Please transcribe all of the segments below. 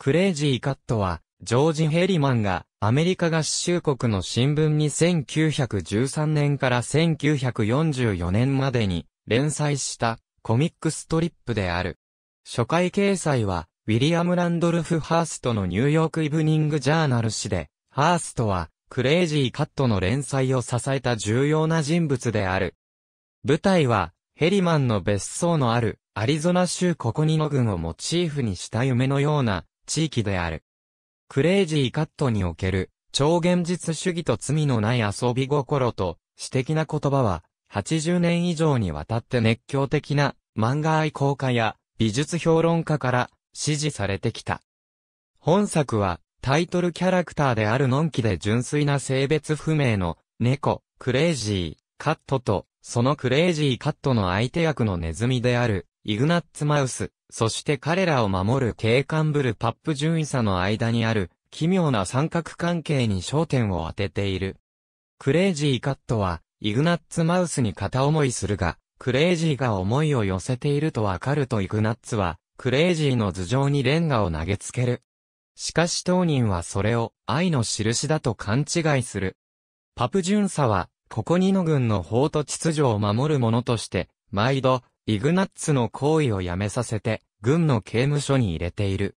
クレイジーカットは、ジョージ・ヘリマンが、アメリカ合衆国の新聞に1913年から1944年までに、連載した、コミックストリップである。初回掲載は、ウィリアム・ランドルフ・ハーストのニューヨーク・イブニング・ジャーナル誌で、ハーストは、クレイジー・カットの連載を支えた重要な人物である。舞台は、ヘリマンの別荘のある、アリゾナ州ココニノ郡をモチーフにした夢のような、地域である。クレイジーカットにおける、超現実主義と罪のない遊び心と、私的な言葉は、80年以上にわたって熱狂的な漫画愛好家や美術評論家から支持されてきた。本作はタイトルキャラクターであるのんきで純粋な性別不明の猫、クレイジー、カットと、そのクレイジーカットの相手役のネズミであるイグナッツマウス、そして彼らを守る警官ブルパップ順位差の間にある奇妙な三角関係に焦点を当てている。クレイジーカットは、イグナッツマウスに片思いするが、クレイジーが思いを寄せているとわかるとイグナッツは、クレイジーの頭上にレンガを投げつける。しかし当人はそれを愛の印だと勘違いする。パプ巡査は、ここにの軍の法と秩序を守る者として、毎度、イグナッツの行為をやめさせて、軍の刑務所に入れている。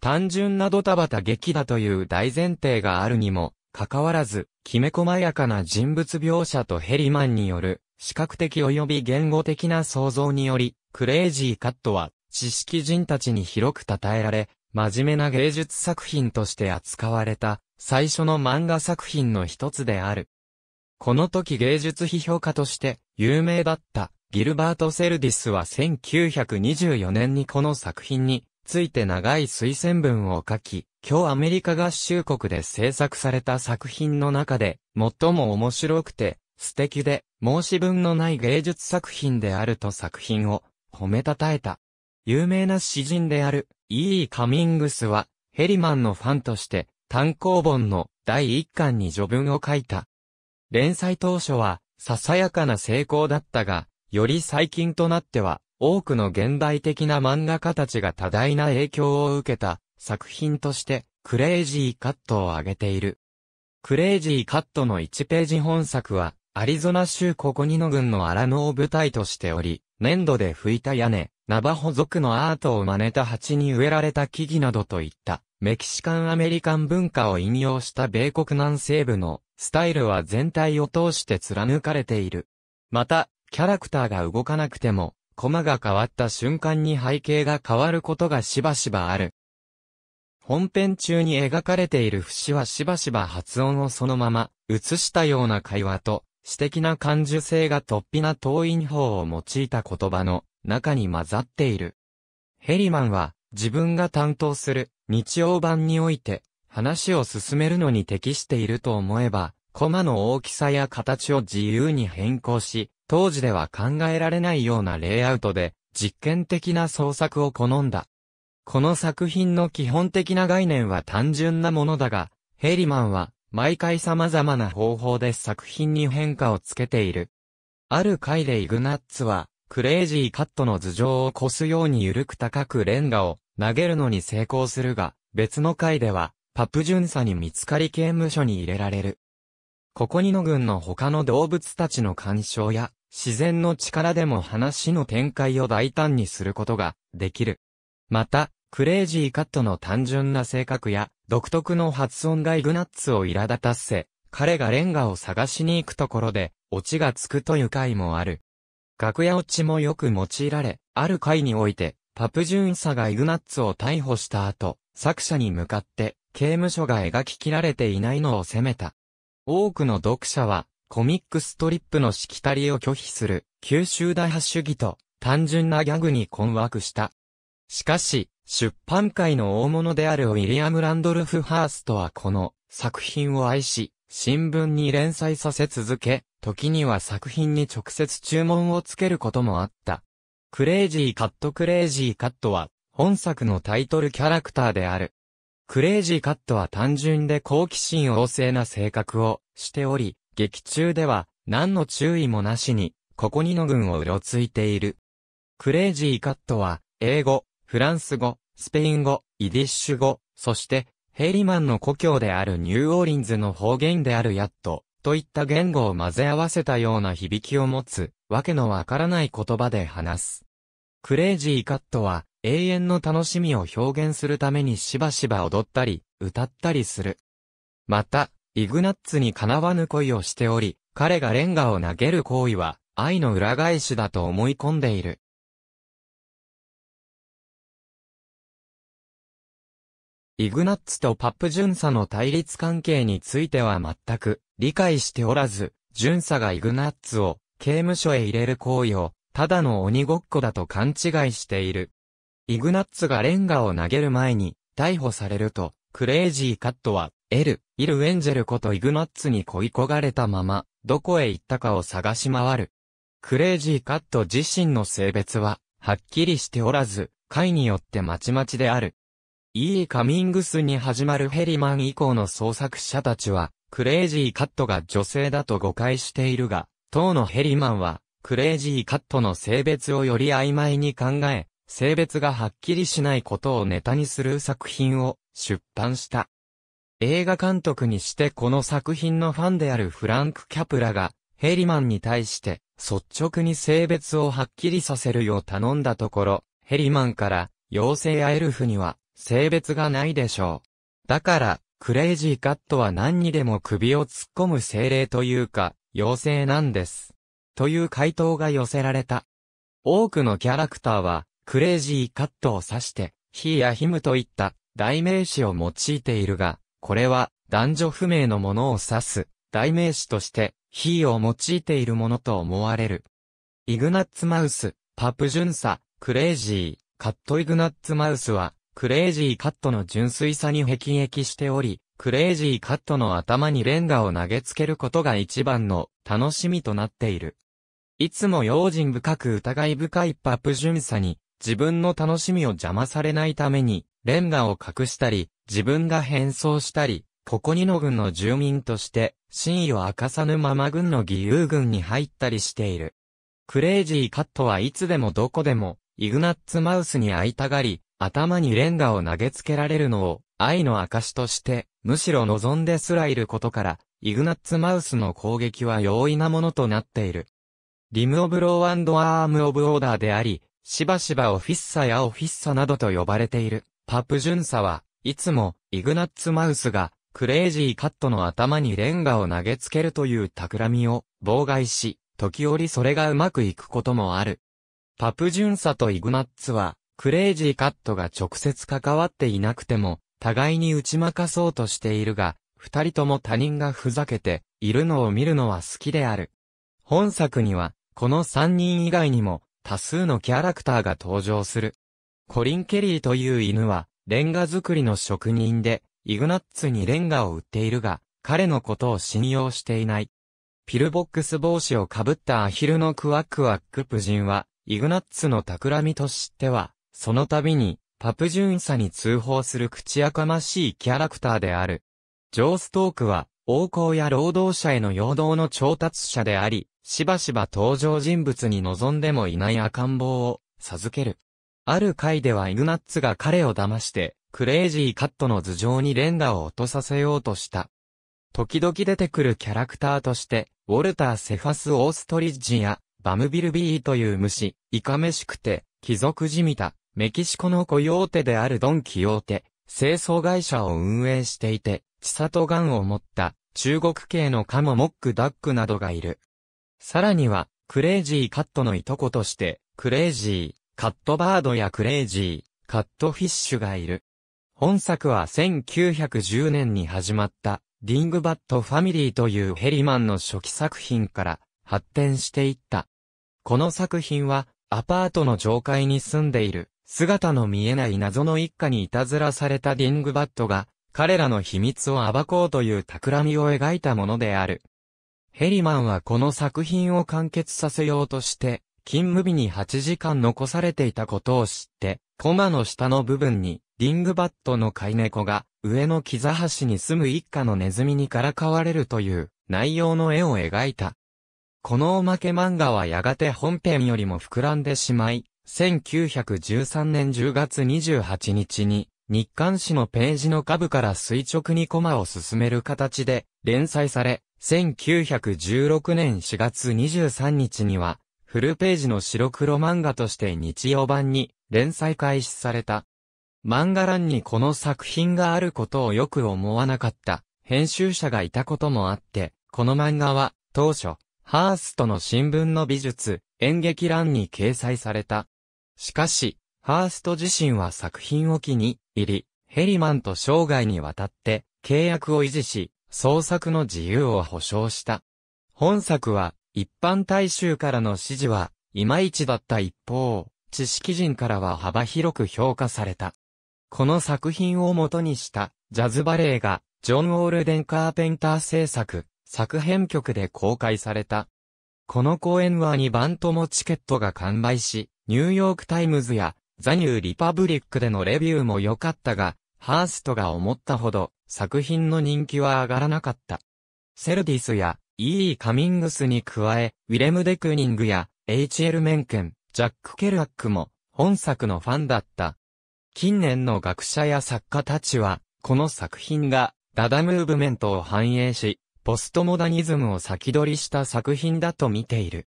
単純なドタバタ劇だという大前提があるにも、かかわらず、きめ細やかな人物描写とヘリマンによる、視覚的及び言語的な想像により、クレイジーカットは、知識人たちに広く称えられ、真面目な芸術作品として扱われた、最初の漫画作品の一つである。この時芸術批評家として、有名だった、ギルバート・セルディスは1924年にこの作品について長い推薦文を書き、今日アメリカ合衆国で制作された作品の中で最も面白くて素敵で申し分のない芸術作品であると作品を褒めたたえた。有名な詩人であるイー・カミングスはヘリマンのファンとして単行本の第1巻に序文を書いた。連載当初はささやかな成功だったが、より最近となっては、多くの現代的な漫画家たちが多大な影響を受けた作品として、クレイジーカットを挙げている。クレイジーカットの1ページ本作は、アリゾナ州ココニノ郡の荒野を舞台としており、粘土で拭いた屋根、ナバホ族のアートを真似た鉢に植えられた木々などといった、メキシカンアメリカン文化を引用した米国南西部のスタイルは全体を通して貫かれている。また、キャラクターが動かなくても、コマが変わった瞬間に背景が変わることがしばしばある。本編中に描かれている節はしばしば発音をそのまま映したような会話と、詩的な感受性が突飛な遠因法を用いた言葉の中に混ざっている。ヘリマンは自分が担当する日曜版において話を進めるのに適していると思えば、コマの大きさや形を自由に変更し、当時では考えられないようなレイアウトで、実験的な創作を好んだ。この作品の基本的な概念は単純なものだが、ヘリマンは毎回様々な方法で作品に変化をつけている。ある回でイグナッツは、クレイジーカットの頭上を越すように緩く高くレンガを投げるのに成功するが、別の回では、パプン査に見つかり刑務所に入れられる。ここにの群の他の動物たちの干渉や、自然の力でも話の展開を大胆にすることができる。また、クレイジーカットの単純な性格や、独特の発音がイグナッツを苛立たせ、彼がレンガを探しに行くところで、オチがつくという回もある。楽屋オチもよく用いられ、ある回において、パプジュンサがイグナッツを逮捕した後、作者に向かって、刑務所が描き切られていないのを責めた。多くの読者は、コミックストリップのしきたりを拒否する、九州大発主義と、単純なギャグに困惑した。しかし、出版界の大物であるウィリアム・ランドルフ・ハーストはこの作品を愛し、新聞に連載させ続け、時には作品に直接注文をつけることもあった。クレイジーカットクレイジーカットは、本作のタイトルキャラクターである、クレイジーカットは単純で好奇心旺盛な性格をしており、劇中では何の注意もなしに、ここにの群をうろついている。クレイジーカットは、英語、フランス語、スペイン語、イディッシュ語、そして、ヘイリマンの故郷であるニューオーリンズの方言であるヤット、といった言語を混ぜ合わせたような響きを持つ、わけのわからない言葉で話す。クレイジーカットは、永遠の楽しみを表現するためにしばしば踊ったり、歌ったりする。また、イグナッツにかなわぬ恋をしており、彼がレンガを投げる行為は、愛の裏返しだと思い込んでいる。イグナッツとパップ巡査の対立関係については全く理解しておらず、巡査がイグナッツを刑務所へ入れる行為を、ただの鬼ごっこだと勘違いしている。イグナッツがレンガを投げる前に逮捕されると、クレイジーカットは、エル、イル・エンジェルことイグナッツに恋焦がれたまま、どこへ行ったかを探し回る。クレイジーカット自身の性別は、はっきりしておらず、回によってまちまちである。E. カミングスに始まるヘリマン以降の創作者たちは、クレイジーカットが女性だと誤解しているが、当のヘリマンは、クレイジーカットの性別をより曖昧に考え、性別がはっきりしないことをネタにする作品を出版した。映画監督にしてこの作品のファンであるフランク・キャプラが、ヘリマンに対して、率直に性別をはっきりさせるよう頼んだところ、ヘリマンから、妖精やエルフには、性別がないでしょう。だから、クレイジーカットは何にでも首を突っ込む精霊というか、妖精なんです。という回答が寄せられた。多くのキャラクターは、クレイジーカットを指して、ヒーやヒムといった代名詞を用いているが、これは男女不明のものを指す代名詞として、ヒーを用いているものと思われる。イグナッツマウス、パプジュンサ、クレイジー、カットイグナッツマウスは、クレイジーカットの純粋さに辟易しており、クレイジーカットの頭にレンガを投げつけることが一番の楽しみとなっている。いつも用心深く疑い深いパプジュンサに、自分の楽しみを邪魔されないために、レンガを隠したり、自分が変装したり、ここにの軍の住民として、真意を明かさぬまま軍の義勇軍に入ったりしている。クレイジーカットはいつでもどこでも、イグナッツマウスに会いたがり、頭にレンガを投げつけられるのを、愛の証として、むしろ望んですらいることから、イグナッツマウスの攻撃は容易なものとなっている。リム・オブ・ローアンド・アーム・オブ・オーダーであり、しばしばオフィッサやオフィッサなどと呼ばれている、パプ巡査は、いつも、イグナッツマウスが、クレイジーカットの頭にレンガを投げつけるという企みを妨害し、時折それがうまくいくこともある。パプ巡査とイグナッツは、クレイジーカットが直接関わっていなくても、互いに打ち負かそうとしているが、二人とも他人がふざけて、いるのを見るのは好きである。本作には、この三人以外にも、多数のキャラクターが登場する。コリン・ケリーという犬は、レンガ作りの職人で、イグナッツにレンガを売っているが、彼のことを信用していない。ピルボックス帽子をかぶったアヒルのクワックワックプジンは、イグナッツの企みと知っては、その度に、パプジュンサに通報する口やかましいキャラクターである。ジョーストークは、王侯や労働者への陽動の調達者であり、しばしば登場人物に望んでもいない赤ん坊を授ける。ある回ではイグナッツが彼を騙して、クレイジーカットの頭上にレンガを落とさせようとした。時々出てくるキャラクターとして、ウォルター・セファス・オーストリッジや、バムビルビーという虫、いかめしくて、貴族じみた、メキシコのコ用手であるドン・キヨーテ、清掃会社を運営していて、チサトガンを持った中国系のカモモックダックなどがいる。さらには、クレイジーカットのいとことして、クレイジー、カットバードやクレイジー、カットフィッシュがいる。本作は1910年に始まった、リングバットファミリーというヘリマンの初期作品から発展していった。この作品は、アパートの上階に住んでいる、姿の見えない謎の一家にいたずらされたリングバットが、彼らの秘密を暴こうという企みを描いたものである。ヘリマンはこの作品を完結させようとして、勤務日に8時間残されていたことを知って、コマの下の部分に、リングバットの飼い猫が、上の木座橋に住む一家のネズミにからかわれるという内容の絵を描いた。このおまけ漫画はやがて本編よりも膨らんでしまい、1913年10月28日に日刊誌のページの下部から垂直にコマを進める形で連載され、1916年4月23日には、フルページの白黒漫画として日曜版に連載開始された。漫画欄にこの作品があることをよく思わなかった編集者がいたこともあって、この漫画は当初、ハーストの新聞の美術、演劇欄に掲載された。しかし、ハースト自身は作品を機に、入り、ヘリマンと生涯にわたって契約を維持し、創作の自由を保障した。本作は、一般大衆からの支持は、いまいちだった一方、知識人からは幅広く評価された。この作品を元にした、ジャズバレエが、ジョン・オールデン・カーペンター制作、作編曲で公開された。この公演は2番ともチケットが完売し、ニューヨークタイムズやザニュー・リパブリックでのレビューも良かったが、ハーストが思ったほど作品の人気は上がらなかった。セルディスや E.E. カミングスに加え、ウィレム・デクニングや H.L. メンケン、ジャック・ケルアックも本作のファンだった。近年の学者や作家たちは、この作品がダダムーブメントを反映し、ポストモダニズムを先取りした作品だと見ている。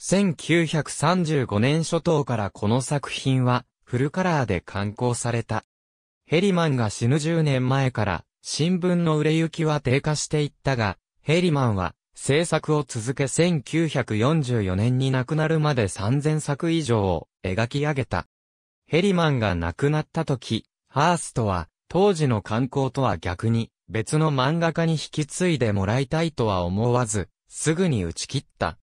1935年初頭からこの作品はフルカラーで刊行された。ヘリマンが死ぬ10年前から新聞の売れ行きは低下していったが、ヘリマンは制作を続け1944年に亡くなるまで3000作以上を描き上げた。ヘリマンが亡くなった時、ハーストは当時の観光とは逆に別の漫画家に引き継いでもらいたいとは思わず、すぐに打ち切った。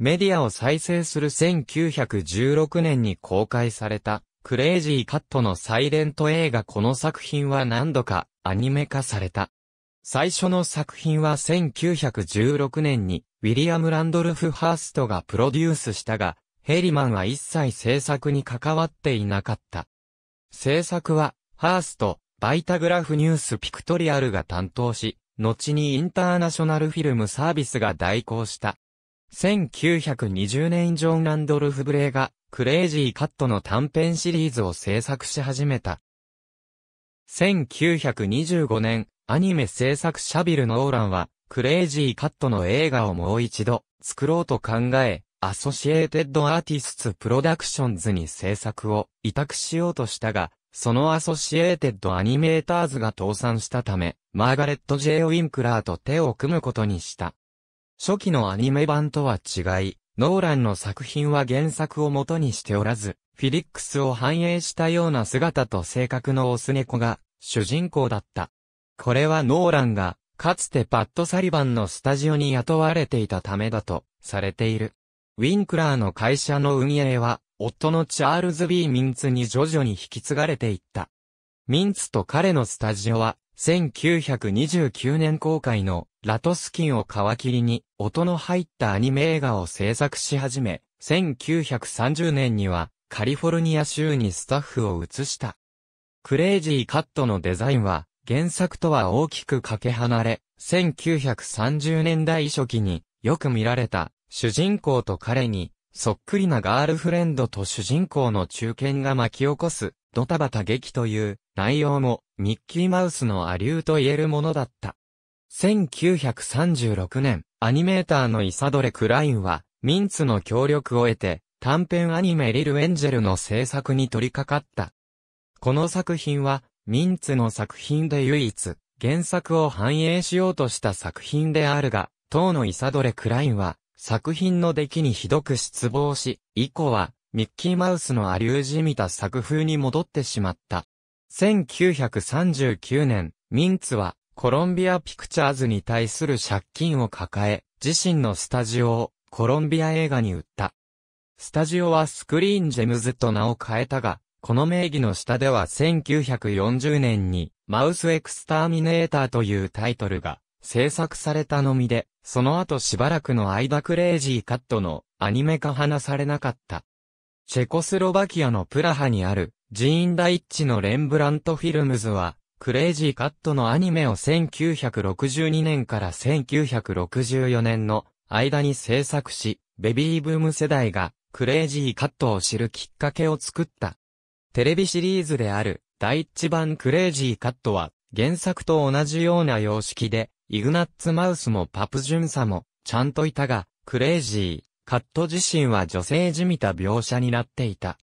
メディアを再生する1916年に公開された、クレイジーカットのサイレント映画この作品は何度かアニメ化された。最初の作品は1916年に、ウィリアム・ランドルフ・ハーストがプロデュースしたが、ヘリマンは一切制作に関わっていなかった。制作は、ハースト、バイタグラフニュースピクトリアルが担当し、後にインターナショナルフィルムサービスが代行した。1920年ジョン・ランドルフ・ブレイが、クレイジー・カットの短編シリーズを制作し始めた。1925年、アニメ制作シャビル・ノーランは、クレイジー・カットの映画をもう一度、作ろうと考え、アソシエーテッド・アーティスツ・プロダクションズに制作を委託しようとしたが、そのアソシエーテッド・アニメーターズが倒産したため、マーガレット・ジェイ・ウィンクラーと手を組むことにした。初期のアニメ版とは違い、ノーランの作品は原作を元にしておらず、フィリックスを反映したような姿と性格のオス猫が主人公だった。これはノーランが、かつてパッド・サリバンのスタジオに雇われていたためだとされている。ウィンクラーの会社の運営は、夫のチャールズ・ビー・ミンツに徐々に引き継がれていった。ミンツと彼のスタジオは、1929年公開のラトスキンを皮切りに音の入ったアニメ映画を制作し始め、1930年にはカリフォルニア州にスタッフを移した。クレイジーカットのデザインは原作とは大きくかけ離れ、1930年代初期によく見られた主人公と彼にそっくりなガールフレンドと主人公の中堅が巻き起こすドタバタ劇という内容もミッキーマウスのアリューと言えるものだった。1936年、アニメーターのイサドレ・クラインは、ミンツの協力を得て、短編アニメリル・エンジェルの制作に取り掛かった。この作品は、ミンツの作品で唯一、原作を反映しようとした作品であるが、当のイサドレ・クラインは、作品の出来にひどく失望し、以降は、ミッキーマウスのアリュージ見た作風に戻ってしまった。1939年、ミンツはコロンビアピクチャーズに対する借金を抱え、自身のスタジオをコロンビア映画に売った。スタジオはスクリーンジェムズと名を変えたが、この名義の下では1940年にマウスエクスターミネーターというタイトルが制作されたのみで、その後しばらくの間クレイジーカットのアニメ化話されなかった。チェコスロバキアのプラハにある、ジーン・ダイッチのレンブラントフィルムズは、クレイジーカットのアニメを1962年から1964年の間に制作し、ベビーブーム世代がクレイジーカットを知るきっかけを作った。テレビシリーズである第一版クレイジーカットは原作と同じような様式で、イグナッツマウスもパプジュンサもちゃんといたが、クレイジー、カット自身は女性じみた描写になっていた。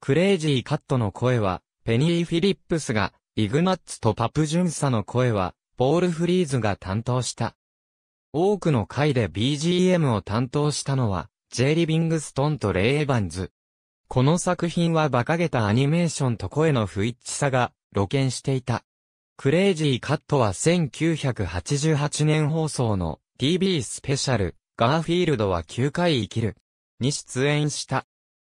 クレイジーカットの声は、ペニー・フィリップスが、イグナッツとパプ・ジュンサの声は、ポール・フリーズが担当した。多くの回で BGM を担当したのは、ジイ・リビングストンとレイ・エヴァンズ。この作品は馬鹿げたアニメーションと声の不一致さが露見していた。クレイジーカットは1988年放送の TV スペシャルガーフィールドは9回生きる。に出演した。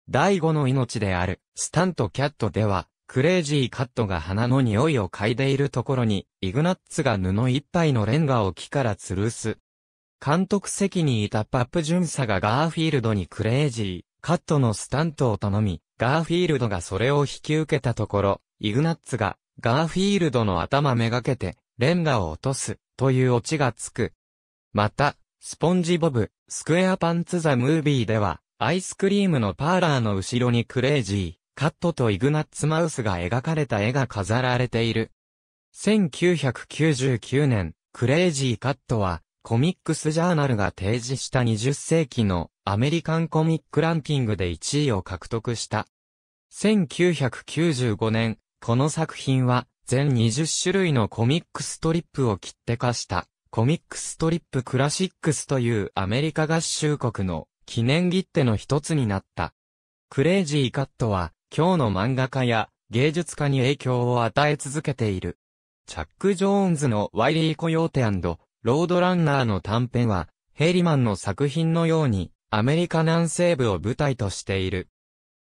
第5の命である、スタントキャットでは、クレイジーカットが花の匂いを嗅いでいるところに、イグナッツが布一杯のレンガを木から吊るす。監督席にいたパップ巡査がガーフィールドにクレイジー、カットのスタントを頼み、ガーフィールドがそれを引き受けたところ、イグナッツが、ガーフィールドの頭めがけて、レンガを落とす、というオチがつく。また、スポンジボブ、スクエアパンツザムービーでは、アイスクリームのパーラーの後ろにクレイジー、カットとイグナッツマウスが描かれた絵が飾られている。1999年、クレイジーカットは、コミックスジャーナルが提示した20世紀のアメリカンコミックランキングで1位を獲得した。1995年、この作品は全20種類のコミックストリップを切手化した。コミックストリップクラシックスというアメリカ合衆国の記念切手の一つになった。クレイジーカットは、今日の漫画家や芸術家に影響を与え続けている。チャック・ジョーンズのワイリー・コヨーテロードランナーの短編は、ヘイリマンの作品のように、アメリカ南西部を舞台としている。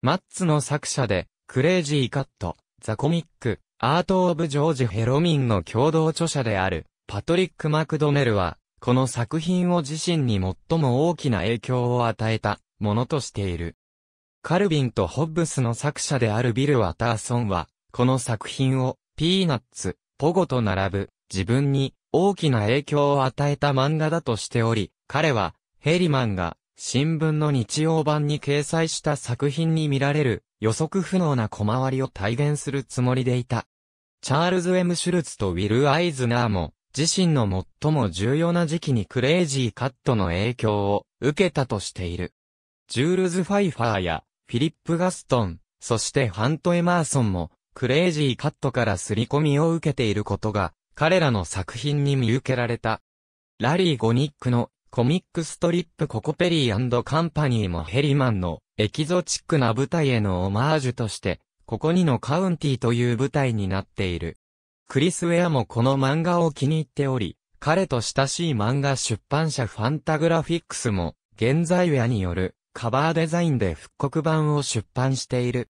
マッツの作者で、クレイジーカット、ザ・コミック、アート・オブ・ジョージ・ヘロミンの共同著者である。パトリック・マクドネルは、この作品を自身に最も大きな影響を与えたものとしている。カルビンとホッブスの作者であるビル・ワターソンは、この作品を、ピーナッツ、ポゴと並ぶ、自分に大きな影響を与えた漫画だとしており、彼は、ヘリマンが、新聞の日曜版に掲載した作品に見られる、予測不能な小回りを体現するつもりでいた。チャールズ・エム・シュルツとウィル・アイズナーも、自身の最も重要な時期にクレイジーカットの影響を受けたとしている。ジュールズ・ファイファーやフィリップ・ガストン、そしてハント・エマーソンもクレイジーカットから刷り込みを受けていることが彼らの作品に見受けられた。ラリー・ゴニックのコミックストリップココペリーカンパニーもヘリマンのエキゾチックな舞台へのオマージュとして、ここにのカウンティという舞台になっている。クリス・ウェアもこの漫画を気に入っており、彼と親しい漫画出版社ファンタグラフィックスも、現在ウェアによるカバーデザインで復刻版を出版している。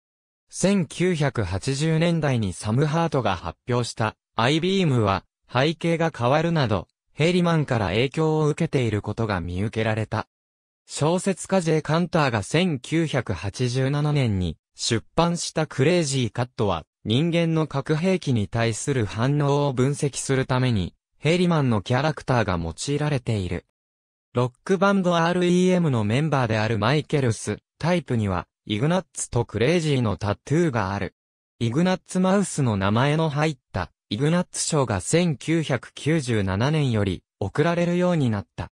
1980年代にサムハートが発表したアイビームは背景が変わるなど、ヘリマンから影響を受けていることが見受けられた。小説家ジェ・カンターが1987年に出版したクレイジーカットは人間の核兵器に対する反応を分析するために、ヘリマンのキャラクターが用いられている。ロックバンド REM のメンバーであるマイケルス、タイプには、イグナッツとクレイジーのタトゥーがある。イグナッツマウスの名前の入った、イグナッツ賞が1997年より、送られるようになった。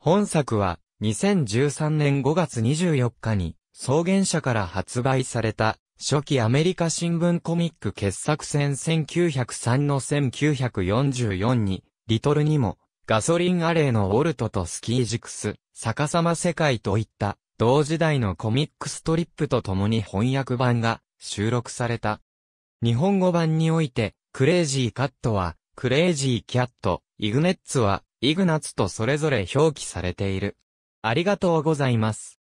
本作は、2013年5月24日に、創原社から発売された初期アメリカ新聞コミック傑作選1903の1944に、リトルにも、ガソリンアレーのウォルトとスキージクス、逆さま世界といった同時代のコミックストリップと共に翻訳版が収録された。日本語版において、クレイジーカットは、クレイジーキャット、イグネッツは、イグナツとそれぞれ表記されている。ありがとうございます。